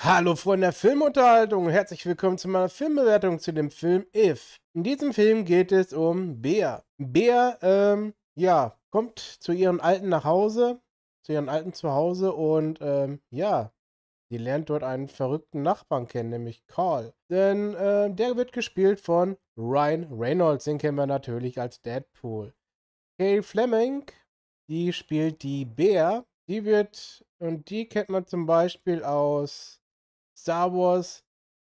Hallo Freunde der Filmunterhaltung, herzlich willkommen zu meiner Filmbewertung zu dem Film If. In diesem Film geht es um Bea. Bea, ähm, ja, kommt zu ihren Alten nach Hause, zu ihren Alten zu Hause und, ähm, ja, sie lernt dort einen verrückten Nachbarn kennen, nämlich Carl. Denn, äh, der wird gespielt von Ryan Reynolds, den kennen wir natürlich als Deadpool. Kay Fleming, die spielt die Bär. Die wird, und die kennt man zum Beispiel aus Star Wars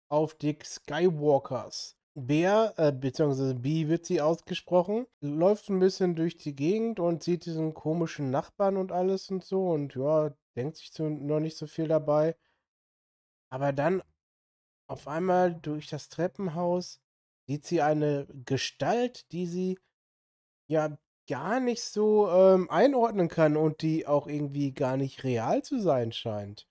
auf die Skywalkers. Bär, äh, beziehungsweise B wird sie ausgesprochen, läuft ein bisschen durch die Gegend und sieht diesen komischen Nachbarn und alles und so und ja, denkt sich zu, noch nicht so viel dabei. Aber dann auf einmal durch das Treppenhaus sieht sie eine Gestalt, die sie ja gar nicht so ähm, einordnen kann und die auch irgendwie gar nicht real zu sein scheint.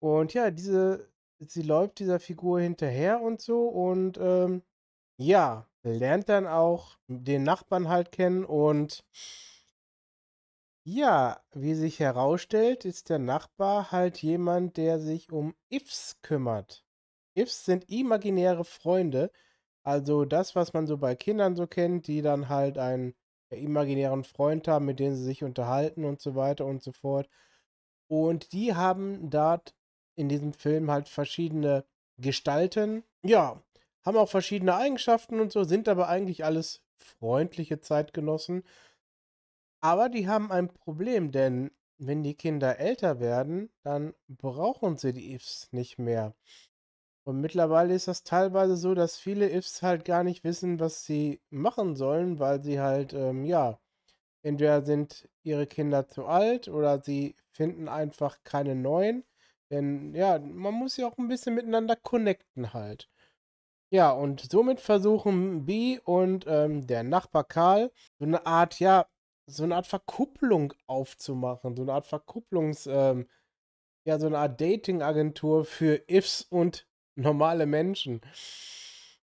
Und ja, diese, sie läuft dieser Figur hinterher und so und ähm, ja, lernt dann auch den Nachbarn halt kennen und ja, wie sich herausstellt, ist der Nachbar halt jemand, der sich um Ifs kümmert. Ifs sind imaginäre Freunde, also das, was man so bei Kindern so kennt, die dann halt einen imaginären Freund haben, mit denen sie sich unterhalten und so weiter und so fort. Und die haben dort in diesem Film halt verschiedene Gestalten. Ja, haben auch verschiedene Eigenschaften und so, sind aber eigentlich alles freundliche Zeitgenossen. Aber die haben ein Problem, denn wenn die Kinder älter werden, dann brauchen sie die Ifs nicht mehr. Und mittlerweile ist das teilweise so, dass viele Ifs halt gar nicht wissen, was sie machen sollen, weil sie halt, ähm, ja, entweder sind ihre Kinder zu alt oder sie finden einfach keine neuen. Denn ja, man muss ja auch ein bisschen miteinander connecten halt. Ja, und somit versuchen B und ähm, der Nachbar Karl so eine Art, ja, so eine Art Verkupplung aufzumachen, so eine Art Verkupplungs, ähm, ja, so eine Art Dating-Agentur für Ifs und normale Menschen.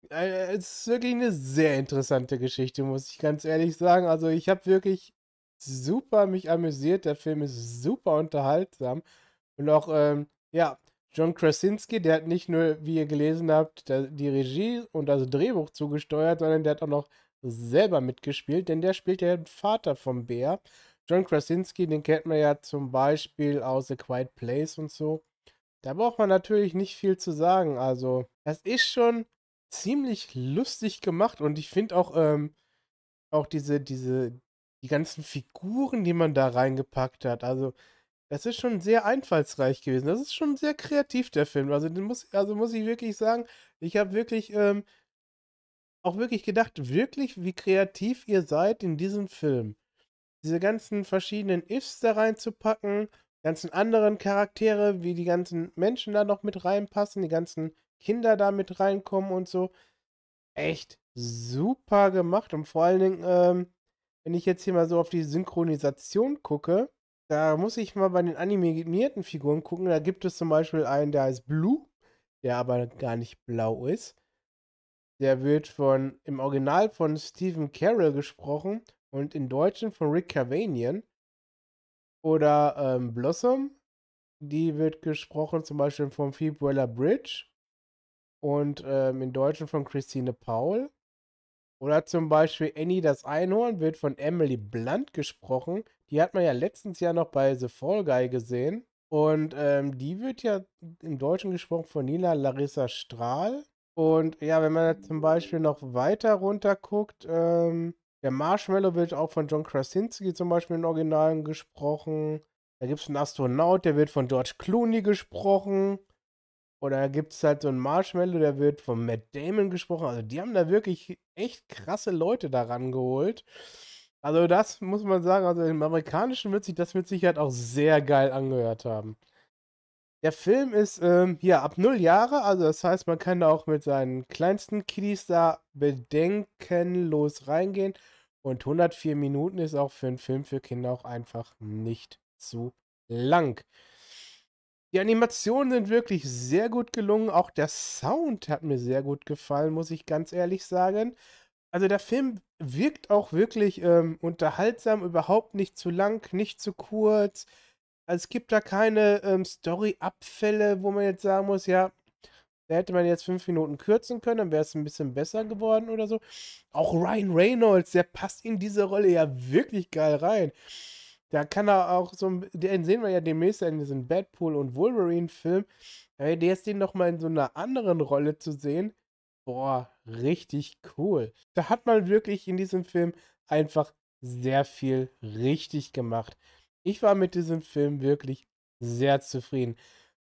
Äh, es ist wirklich eine sehr interessante Geschichte, muss ich ganz ehrlich sagen. Also ich habe wirklich super mich amüsiert. Der Film ist super unterhaltsam. Und auch, ähm, ja, John Krasinski, der hat nicht nur, wie ihr gelesen habt, die Regie und das Drehbuch zugesteuert, sondern der hat auch noch selber mitgespielt, denn der spielt ja den Vater vom Bär. John Krasinski, den kennt man ja zum Beispiel aus The Quiet Place und so. Da braucht man natürlich nicht viel zu sagen. Also, das ist schon ziemlich lustig gemacht und ich finde auch, ähm, auch diese, diese, die ganzen Figuren, die man da reingepackt hat. Also, das ist schon sehr einfallsreich gewesen. Das ist schon sehr kreativ, der Film. Also, muss, also muss ich wirklich sagen, ich habe wirklich ähm, auch wirklich gedacht, wirklich, wie kreativ ihr seid in diesem Film. Diese ganzen verschiedenen Ifs da reinzupacken ganzen anderen Charaktere, wie die ganzen Menschen da noch mit reinpassen, die ganzen Kinder da mit reinkommen und so. Echt super gemacht. Und vor allen Dingen, ähm, wenn ich jetzt hier mal so auf die Synchronisation gucke, da muss ich mal bei den animierten Figuren gucken. Da gibt es zum Beispiel einen, der heißt Blue, der aber gar nicht blau ist. Der wird von im Original von Stephen Carroll gesprochen und in Deutschen von Rick Cavanian. Oder ähm, Blossom, die wird gesprochen zum Beispiel von Phoebe Waller-Bridge und ähm, im Deutschen von Christine Paul. Oder zum Beispiel Annie das Einhorn wird von Emily Blunt gesprochen. Die hat man ja letztens ja noch bei The Fall Guy gesehen. Und ähm, die wird ja im Deutschen gesprochen von Nina Larissa Strahl. Und ja, wenn man zum Beispiel noch weiter runter guckt, ähm, der Marshmallow wird auch von John Krasinski zum Beispiel in Originalen gesprochen. Da gibt es einen Astronaut, der wird von George Clooney gesprochen. Oder gibt es halt so einen Marshmallow, der wird von Matt Damon gesprochen. Also die haben da wirklich echt krasse Leute daran geholt. Also das muss man sagen, also im Amerikanischen wird sich das mit Sicherheit halt auch sehr geil angehört haben. Der Film ist ähm, hier ab null Jahre, also das heißt, man kann da auch mit seinen kleinsten Kiddies da bedenkenlos reingehen. Und 104 Minuten ist auch für einen Film für Kinder auch einfach nicht zu lang. Die Animationen sind wirklich sehr gut gelungen. Auch der Sound hat mir sehr gut gefallen, muss ich ganz ehrlich sagen. Also der Film wirkt auch wirklich ähm, unterhaltsam, überhaupt nicht zu lang, nicht zu kurz. Also es gibt da keine ähm, Story-Abfälle, wo man jetzt sagen muss, ja, da hätte man jetzt fünf Minuten kürzen können, dann wäre es ein bisschen besser geworden oder so. Auch Ryan Reynolds, der passt in diese Rolle ja wirklich geil rein. Da kann er auch so, den sehen wir ja demnächst in diesem Deadpool und Wolverine-Film. Der ist den nochmal in so einer anderen Rolle zu sehen. Boah, richtig cool. Da hat man wirklich in diesem Film einfach sehr viel richtig gemacht ich war mit diesem Film wirklich sehr zufrieden.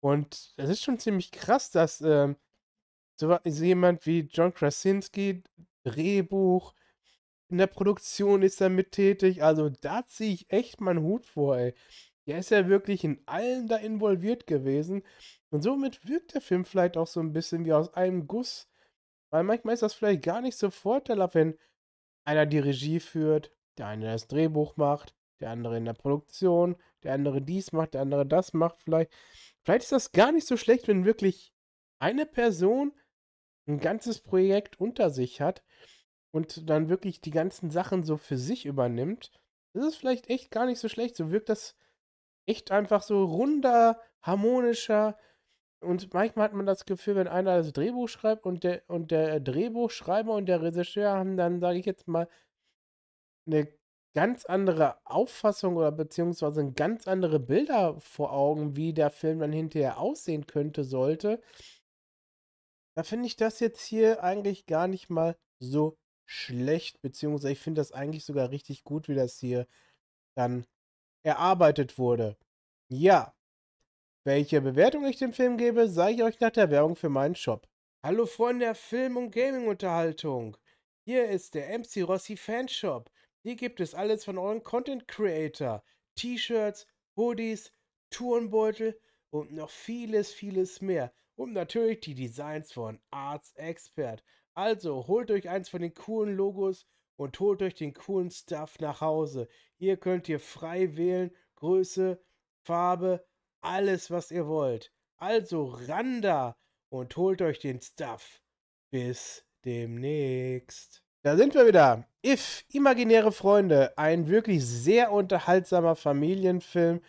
Und es ist schon ziemlich krass, dass ähm, so jemand wie John Krasinski, Drehbuch, in der Produktion ist er mit tätig. Also da ziehe ich echt meinen Hut vor, ey. Der ist ja wirklich in allem da involviert gewesen. Und somit wirkt der Film vielleicht auch so ein bisschen wie aus einem Guss. Weil manchmal ist das vielleicht gar nicht so vorteilhaft, wenn einer die Regie führt, der eine das Drehbuch macht, der andere in der Produktion, der andere dies macht, der andere das macht. Vielleicht, vielleicht ist das gar nicht so schlecht, wenn wirklich eine Person ein ganzes Projekt unter sich hat und dann wirklich die ganzen Sachen so für sich übernimmt. Das ist vielleicht echt gar nicht so schlecht. So wirkt das echt einfach so runder, harmonischer. Und manchmal hat man das Gefühl, wenn einer das Drehbuch schreibt und der, und der Drehbuchschreiber und der Regisseur haben dann, sage ich jetzt mal, eine ganz andere Auffassung oder beziehungsweise ganz andere Bilder vor Augen, wie der Film dann hinterher aussehen könnte, sollte. Da finde ich das jetzt hier eigentlich gar nicht mal so schlecht, beziehungsweise ich finde das eigentlich sogar richtig gut, wie das hier dann erarbeitet wurde. Ja. Welche Bewertung ich dem Film gebe, sage ich euch nach der Werbung für meinen Shop. Hallo Freunde der Film- und Gaming-Unterhaltung. Hier ist der MC Rossi Fanshop. Hier gibt es alles von euren Content Creator. T-Shirts, Hoodies, Turnbeutel und noch vieles, vieles mehr. Und natürlich die Designs von Arts Expert. Also holt euch eins von den coolen Logos und holt euch den coolen Stuff nach Hause. Hier könnt ihr frei wählen, Größe, Farbe, alles was ihr wollt. Also ran da und holt euch den Stuff. Bis demnächst. Da sind wir wieder. If, imaginäre Freunde, ein wirklich sehr unterhaltsamer Familienfilm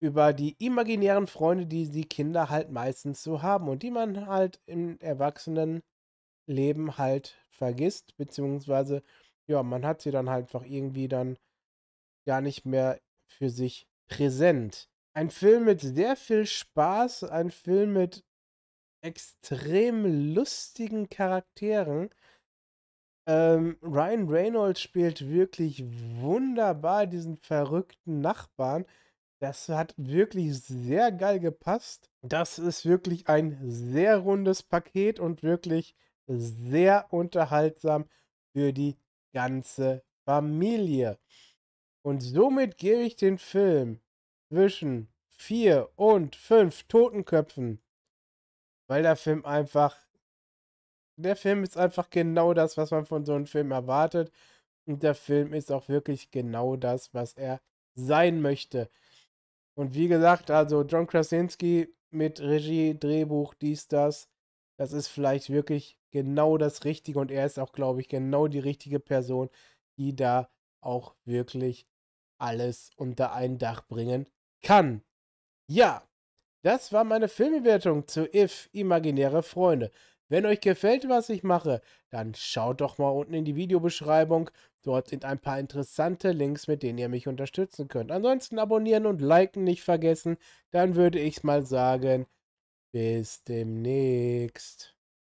über die imaginären Freunde, die die Kinder halt meistens so haben und die man halt im Erwachsenenleben halt vergisst, beziehungsweise, ja, man hat sie dann halt einfach irgendwie dann gar nicht mehr für sich präsent. Ein Film mit sehr viel Spaß, ein Film mit extrem lustigen Charakteren ähm, Ryan Reynolds spielt wirklich wunderbar diesen verrückten Nachbarn. Das hat wirklich sehr geil gepasst. Das ist wirklich ein sehr rundes Paket und wirklich sehr unterhaltsam für die ganze Familie. Und somit gebe ich den Film zwischen vier und fünf Totenköpfen, weil der Film einfach der Film ist einfach genau das, was man von so einem Film erwartet. Und der Film ist auch wirklich genau das, was er sein möchte. Und wie gesagt, also John Krasinski mit Regie, Drehbuch, dies, das, das ist vielleicht wirklich genau das Richtige und er ist auch, glaube ich, genau die richtige Person, die da auch wirklich alles unter ein Dach bringen kann. Ja, das war meine Filmbewertung zu If Imaginäre Freunde. Wenn euch gefällt, was ich mache, dann schaut doch mal unten in die Videobeschreibung. Dort sind ein paar interessante Links, mit denen ihr mich unterstützen könnt. Ansonsten abonnieren und liken nicht vergessen. Dann würde ich mal sagen, bis demnächst.